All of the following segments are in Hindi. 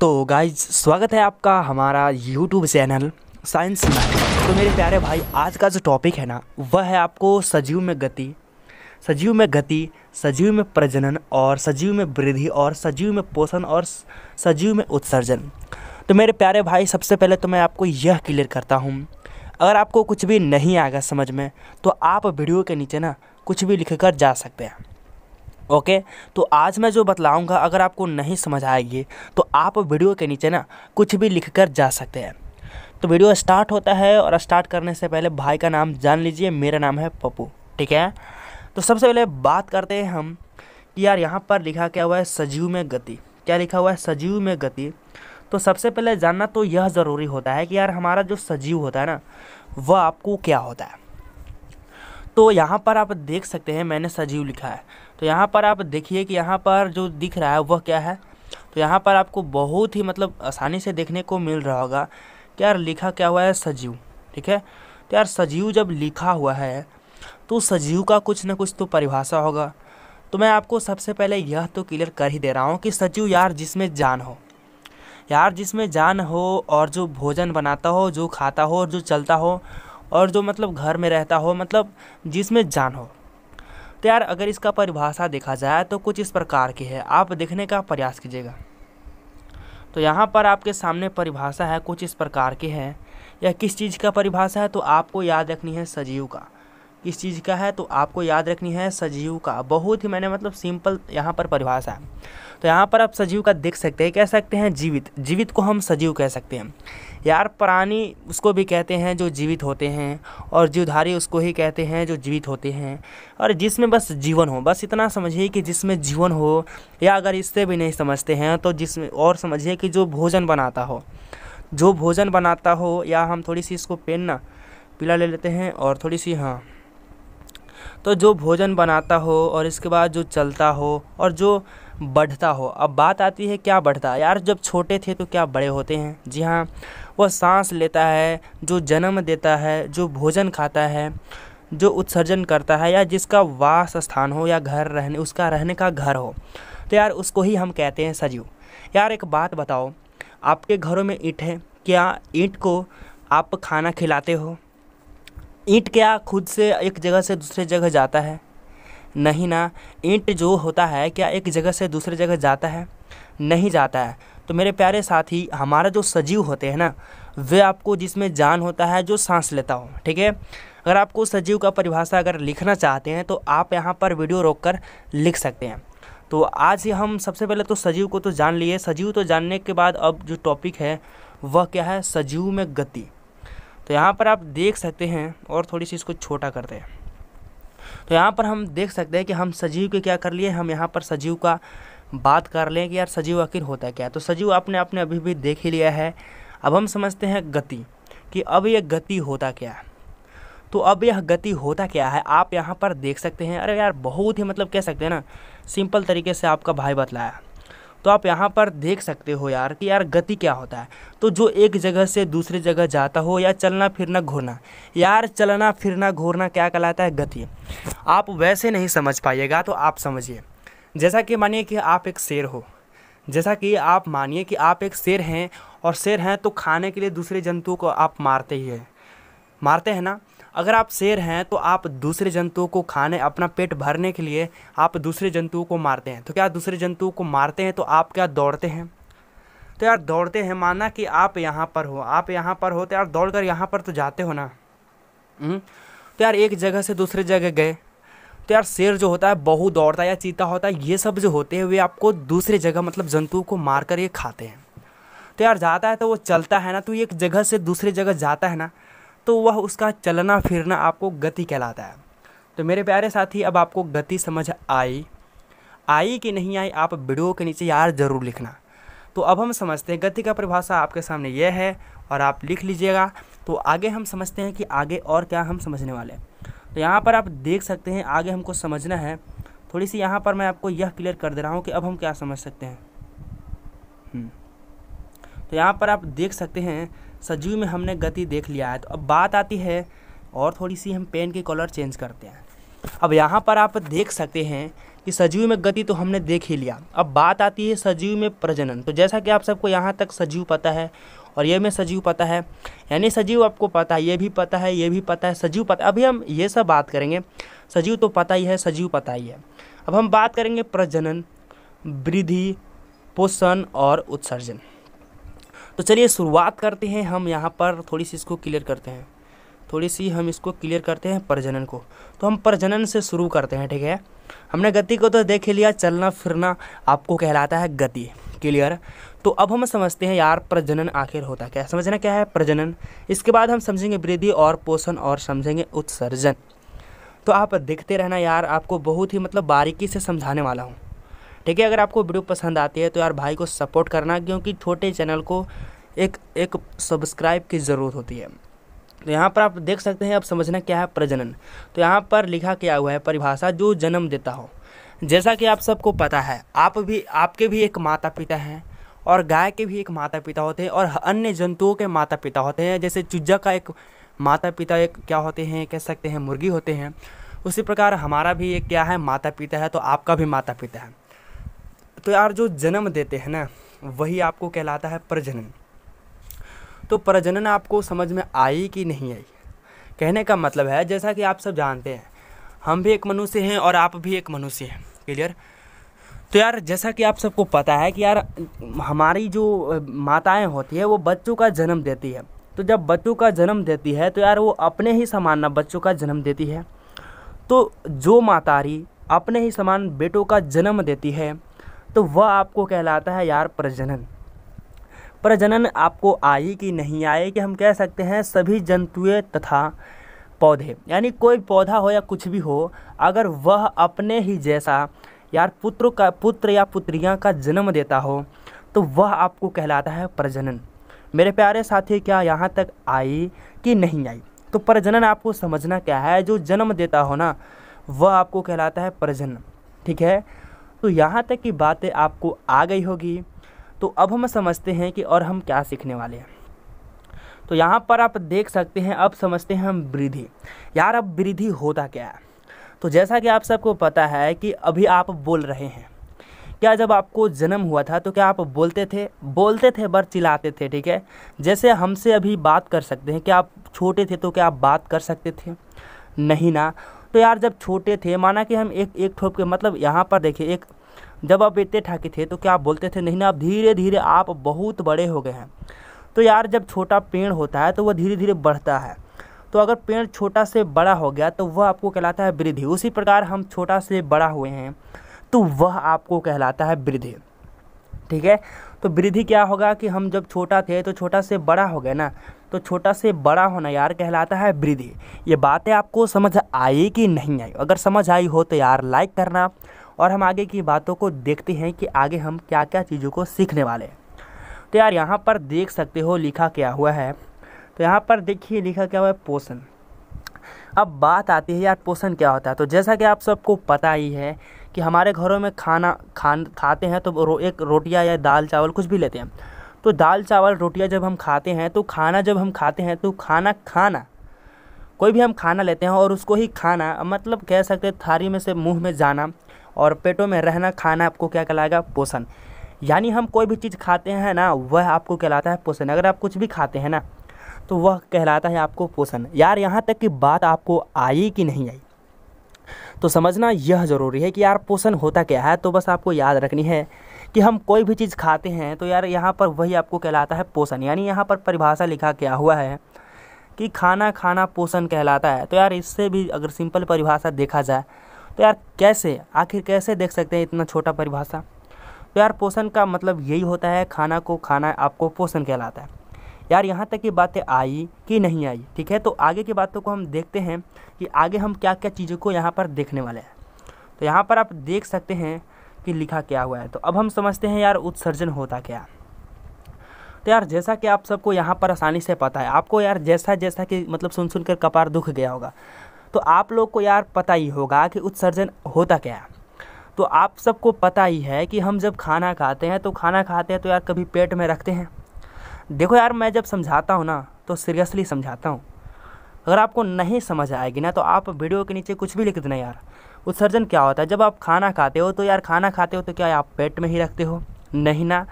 तो गाइज स्वागत है आपका हमारा यूट्यूब चैनल साइंस में तो मेरे प्यारे भाई आज का जो टॉपिक है ना वह है आपको सजीव में गति सजीव में गति सजीव में प्रजनन और सजीव में वृद्धि और सजीव में पोषण और सजीव में उत्सर्जन तो मेरे प्यारे भाई सबसे पहले तो मैं आपको यह क्लियर करता हूँ अगर आपको कुछ भी नहीं आएगा समझ में तो आप वीडियो के नीचे ना कुछ भी लिख कर जा सकते हैं ओके तो आज मैं जो बतलाऊँगा अगर आपको नहीं समझ आएगी तो आप वीडियो के नीचे ना कुछ भी लिख कर जा सकते हैं तो वीडियो स्टार्ट होता है और स्टार्ट करने से पहले भाई का नाम जान लीजिए मेरा नाम है पप्पू ठीक है तो सबसे पहले बात करते हैं हम कि यार यहाँ पर लिखा क्या हुआ है सजीव में गति क्या लिखा हुआ है सजीव में गति तो सबसे पहले जानना तो यह ज़रूरी होता है कि यार हमारा जो सजीव होता है ना वह आपको क्या होता है तो यहाँ पर आप देख सकते हैं मैंने सजीव लिखा है तो यहाँ पर आप देखिए कि यहाँ पर जो दिख रहा है वह क्या है तो यहाँ पर आपको बहुत ही मतलब आसानी से देखने को मिल रहा होगा कि यार लिखा क्या हुआ है सजीव ठीक है तो यार सजीव जब लिखा हुआ है तो सजीव का कुछ ना कुछ तो परिभाषा होगा तो मैं आपको सबसे पहले यह तो क्लियर कर ही दे रहा हूँ कि सजीव यार जिसमें जान हो यार जिसमें जान हो और जो भोजन बनाता हो जो खाता हो और जो चलता हो और जो मतलब घर में रहता हो मतलब जिसमें जान हो तो यार अगर इसका परिभाषा देखा जाए तो कुछ इस प्रकार की है आप देखने का प्रयास कीजिएगा तो यहाँ पर आपके सामने परिभाषा है कुछ इस प्रकार की है या किस चीज़ का परिभाषा है तो आपको याद रखनी है सजीव का किस चीज़ का है तो आपको याद रखनी है सजीव का बहुत ही मैंने मतलब सिंपल यहाँ पर परिभाषा है तो यहाँ पर आप सजीव का देख सकते हैं कह सकते हैं जीवित जीवित को हम सजीव कह सकते हैं यार प्राणी उसको भी कहते हैं जो जीवित होते हैं और जीवधारी उसको ही कहते हैं जो जीवित होते हैं और जिसमें बस जीवन हो बस इतना समझिए कि जिसमें जीवन हो या अगर इससे भी नहीं समझते हैं तो जिसमें और समझिए कि जो भोजन बनाता हो जो भोजन बनाता हो या हम थोड़ी सी इसको पेन ना पिला ले लेते हैं और थोड़ी सी हाँ तो जो भोजन बनाता हो और इसके बाद जो चलता हो और जो बढ़ता हो अब बात आती है क्या बढ़ता यार जब छोटे थे तो क्या बड़े होते हैं जी हाँ वह सांस लेता है जो जन्म देता है जो भोजन खाता है जो उत्सर्जन करता है या जिसका वास स्थान हो या घर रहने उसका रहने का घर हो तो यार उसको ही हम कहते हैं सजीव यार एक बात बताओ आपके घरों में ईंट है क्या ईंट को आप खाना खिलाते हो ईंट क्या खुद से एक जगह से दूसरे जगह जाता है नहीं ना ईंट जो होता है क्या एक जगह से दूसरे जगह जाता है नहीं जाता है तो मेरे प्यारे साथी हमारा जो सजीव होते हैं ना वे आपको जिसमें जान होता है जो सांस लेता हो ठीक है अगर आपको सजीव का परिभाषा अगर लिखना चाहते हैं तो आप यहाँ पर वीडियो रोक कर लिख सकते हैं तो आज ही हम सबसे पहले तो सजीव को तो जान लिए सजीव तो जानने के बाद अब जो टॉपिक है वह क्या है सजीव में गति तो यहाँ पर आप देख सकते हैं और थोड़ी सी इसको छोटा करते हैं तो यहाँ पर हम देख सकते हैं कि हम सजीव के क्या कर लिए हम यहाँ पर सजीव का बात कर लें कि यार सजीव आखिर होता है क्या तो सजीव आपने आपने अभी भी देख ही लिया है अब हम समझते हैं गति कि अब यह गति होता क्या है तो अब यह गति होता क्या है आप यहाँ पर देख सकते हैं अरे यार बहुत ही मतलब कह सकते हैं ना सिंपल तरीके से आपका भाई बतलाया तो आप यहाँ पर देख सकते हो यार कि यार गति क्या होता है तो जो एक जगह से दूसरी जगह जाता हो या चलना फिरना घूरना यार चलना फिरना घूरना क्या कहलाता है गति आप वैसे नहीं समझ पाइएगा तो आप समझिए जैसा कि मानिए कि आप एक शेर हो जैसा कि आप मानिए कि आप एक शेर हैं और शेर हैं तो खाने के लिए दूसरे जंतु को आप मारते ही हैं मारते हैं ना अगर आप शेर हैं तो आप दूसरे जंतुओं को खाने अपना पेट भरने के लिए आप दूसरे जंतुओं को मारते हैं तो क्या दूसरे जंतुओं को मारते हैं तो आप क्या दौड़ते हैं तो यार दौड़ते हैं माना कि आप यहाँ पर हो आप यहाँ पर हो तो यार दौड़ कर यहाँ पर तो जाते हो ना हम्म? तो यार एक जगह से दूसरे जगह गए तो यार शेर जो होता है बहु दौड़ता है या चीता होता है ये सब जो होते हैं वे आपको दूसरे जगह मतलब जंतुओं को मार कर ये खाते हैं तो यार जाता है तो वो चलता है ना तो एक जगह से दूसरे जगह जाता है ना तो वह उसका चलना फिरना आपको गति कहलाता है तो मेरे प्यारे साथी अब आपको गति समझ आई आई कि नहीं आई आप वीडियो के नीचे यार ज़रूर लिखना तो अब हम समझते हैं गति का परिभाषा आपके सामने यह है और आप लिख लीजिएगा तो आगे हम समझते हैं कि आगे और क्या हम समझने वाले हैं तो यहाँ पर आप देख सकते हैं आगे हमको समझना है थोड़ी सी यहाँ पर मैं आपको यह क्लियर कर दे रहा हूँ कि अब हम क्या समझ सकते हैं हम्म। तो यहाँ पर आप देख सकते हैं सजीव में हमने गति देख लिया है तो अब बात आती है और थोड़ी सी हम पेन के कलर चेंज करते हैं अब यहाँ पर आप देख सकते हैं कि सजीव में गति तो हमने देख ही लिया अब बात आती है सजीव में प्रजनन तो जैसा कि आप सबको यहाँ तक सजीव पता है और ये में सजीव पता है यानी सजीव आपको पता है ये भी पता है ये भी पता है सजीव पता अभी हम ये सब बात करेंगे सजीव तो पता ही है सजीव पता ही है अब हम बात करेंगे प्रजनन वृद्धि पोषण और उत्सर्जन तो चलिए शुरुआत करते हैं हम यहाँ पर थोड़ी सी इसको क्लियर करते हैं थोड़ी सी हम इसको क्लियर करते हैं प्रजनन को तो हम प्रजनन से शुरू करते हैं ठीक है हमने गति को तो देख लिया चलना फिरना आपको कहलाता है गति क्लियर तो अब हम समझते हैं यार प्रजनन आखिर होता क्या समझना क्या है प्रजनन इसके बाद हम समझेंगे वृद्धि और पोषण और समझेंगे उत्सर्जन तो आप देखते रहना यार आपको बहुत ही मतलब बारीकी से समझाने वाला हूँ ठीक है अगर आपको वीडियो पसंद आती है तो यार भाई को सपोर्ट करना क्योंकि छोटे चैनल को एक एक सब्सक्राइब की ज़रूरत होती है तो यहाँ पर आप देख सकते हैं अब समझना क्या है प्रजनन तो यहाँ पर लिखा क्या हुआ है परिभाषा जो जन्म देता हो जैसा कि आप सबको पता है आप भी आपके भी एक माता पिता हैं और गाय के भी एक माता पिता होते हैं और अन्य जंतुओं के माता पिता होते हैं जैसे चुज्जा का एक माता पिता एक क्या होते हैं कह सकते हैं मुर्गी होते हैं उसी प्रकार हमारा भी एक क्या है माता पिता है तो आपका भी माता पिता है तो यार जो जन्म देते हैं ना वही आपको कहलाता है प्रजनन तो प्रजनन आपको समझ में आई कि नहीं आई कहने का मतलब है जैसा कि आप सब जानते हैं हम भी एक मनुष्य हैं और आप भी एक मनुष्य हैं क्लियर तो यार जैसा कि आप सबको पता है कि यार हमारी जो माताएं होती है वो बच्चों का जन्म देती है तो जब बच्चों का जन्म देती है तो यार वो अपने ही समान ना बच्चों का जन्म देती है तो जो मातारी अपने ही समान बेटों का जन्म देती है तो वह आपको कहलाता है यार प्रजनन प्रजनन आपको आई कि नहीं आए कि हम कह सकते हैं सभी जंतुएं तथा पौधे यानी कोई पौधा हो या कुछ भी हो अगर वह अपने ही जैसा यार पुत्र का पुत्र या पुत्रियाँ का जन्म देता हो तो वह आपको कहलाता है प्रजनन मेरे प्यारे साथी क्या यहाँ तक आई कि नहीं आई तो प्रजनन आपको समझना क्या है जो जन्म देता हो ना वह आपको कहलाता है प्रजनन ठीक है तो यहाँ तक की बातें आपको आ गई होगी तो अब हम समझते हैं कि और हम क्या सीखने वाले हैं तो यहाँ पर आप देख सकते हैं अब समझते हैं हम वृद्धि यार अब वृद्धि होता क्या है तो जैसा कि आप सबको पता है कि अभी आप बोल रहे हैं क्या जब आपको जन्म हुआ था तो क्या आप बोलते थे बोलते थे बर चिल्लाते थे ठीक है जैसे हमसे अभी बात कर सकते हैं क्या आप छोटे थे तो क्या आप बात कर सकते थे नहीं ना तो यार जब छोटे थे माना कि हम एक एक ठोप के मतलब यहाँ पर देखिए एक जब आप इतने ठाके थे तो क्या आप बोलते थे नहीं ना अब धीरे धीरे आप बहुत बड़े हो गए हैं तो यार जब छोटा पेड़ होता है तो वह धीरे धीरे बढ़ता है तो अगर पेड़ छोटा से बड़ा हो गया तो वह आपको कहलाता है वृद्धि उसी प्रकार हम छोटा से बड़ा हुए हैं तो वह आपको कहलाता है वृद्धि ठीक है तो वृद्धि क्या होगा कि हम जब छोटा थे तो छोटा से बड़ा हो गए ना तो छोटा से बड़ा होना यार कहलाता है वृद्धि ये बातें आपको समझ आई कि नहीं आई अगर समझ आई हो तो यार लाइक करना और हम आगे की बातों को देखते हैं कि आगे हम क्या क्या चीज़ों को सीखने वाले हैं तो यार यहाँ पर देख सकते हो लिखा क्या हुआ है तो यहाँ पर देखिए लिखा क्या हुआ है पोषण अब बात आती है यार पोषण क्या होता है तो जैसा कि आप सबको पता ही है कि हमारे घरों में खाना खान खाते हैं तो रो, एक रोटियाँ या दाल चावल कुछ भी लेते हैं तो दाल चावल रोटियां जब हम खाते हैं तो खाना जब हम खाते हैं तो खाना खाना कोई भी हम खाना लेते हैं और उसको ही खाना मतलब कह सकते हैं थारी में से मुंह में जाना और पेटों में रहना खाना आपको क्या कहलाएगा पोषण यानी हम कोई भी चीज़ खाते हैं ना वह आपको कहलाता है पोषण अगर आप कुछ भी खाते हैं ना तो वह कहलाता है आपको पोषण यार यहाँ तक की बात आपको आई कि नहीं आई तो समझना यह ज़रूरी है कि यार पोषण होता क्या है तो बस आपको याद रखनी है कि हम कोई भी चीज़ खाते हैं तो यार यहाँ पर वही आपको कहलाता है पोषण यानी यहाँ पर परिभाषा लिखा क्या हुआ है कि खाना खाना पोषण कहलाता है तो यार इससे भी अगर सिंपल परिभाषा देखा जाए तो यार कैसे आखिर कैसे देख सकते हैं इतना छोटा परिभाषा तो यार पोषण का मतलब यही होता है खाना को खाना आपको पोषण कहलाता है यार यहाँ तक की बातें आई कि नहीं आई ठीक है तो आगे की बातों को हम देखते हैं कि आगे हम क्या क्या चीज़ों को यहाँ पर देखने वाले हैं तो यहाँ पर आप देख सकते हैं कि लिखा क्या हुआ है तो अब हम समझते हैं यार उत्सर्जन होता क्या तो यार जैसा कि आप सबको यहाँ पर आसानी से पता है आपको यार जैसा जैसा कि मतलब सुन सुन कर कपार दुख गया होगा तो आप लोग को यार पता ही होगा कि उत्सर्जन होता क्या है तो आप सबको पता ही है कि हम जब खाना खाते हैं तो खाना खाते हैं तो यार कभी पेट में रखते हैं देखो यार मैं जब समझाता हूँ ना तो सीरियसली समझाता हूँ अगर आपको नहीं समझ आएगी ना तो आप वीडियो के नीचे कुछ भी लिख देना यार उत्सर्जन क्या होता है जब आप खाना खाते हो तो यार खाना खाते हो तो क्या आप पेट में ही रखते हो नहीं ना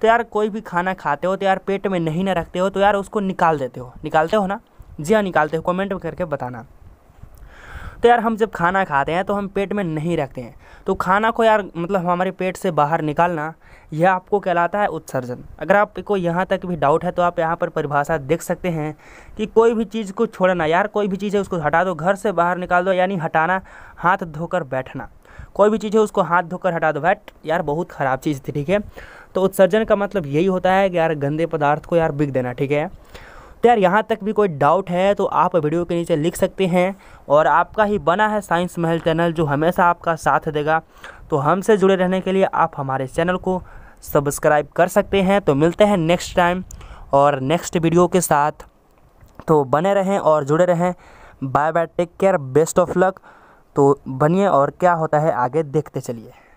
तो यार कोई भी खाना खाते हो तो यार पेट में नहीं ना रखते हो तो यार उसको निकाल देते हो निकालते हो ना जी हाँ निकालते हो कमेंट में करके बताना तो यार हम जब खाना खाते हैं तो हम पेट में नहीं रखते हैं तो खाना को यार मतलब हमारे पेट से बाहर निकालना यह आपको कहलाता है उत्सर्जन अगर आपको यहाँ तक भी डाउट है तो आप यहाँ पर परिभाषा देख सकते हैं कि कोई भी चीज़ को छोड़ना यार कोई भी चीज़ है उसको हटा दो घर से बाहर निकाल दो यानी हटाना हाथ धोकर बैठना कोई भी चीज़ है उसको हाथ धोकर हटा दो बैठ यार बहुत ख़राब चीज़ थी ठीक है तो उत्सर्जन का मतलब यही होता है कि यार गंदे पदार्थ को यार बिक देना ठीक है तो यार यहाँ तक भी कोई डाउट है तो आप वीडियो के नीचे लिख सकते हैं और आपका ही बना है साइंस महल चैनल जो हमेशा आपका साथ देगा तो हमसे जुड़े रहने के लिए आप हमारे चैनल को सब्सक्राइब कर सकते हैं तो मिलते हैं नेक्स्ट टाइम और नेक्स्ट वीडियो के साथ तो बने रहें और जुड़े रहें bye bye take care best of luck तो बनिए और क्या होता है आगे देखते चलिए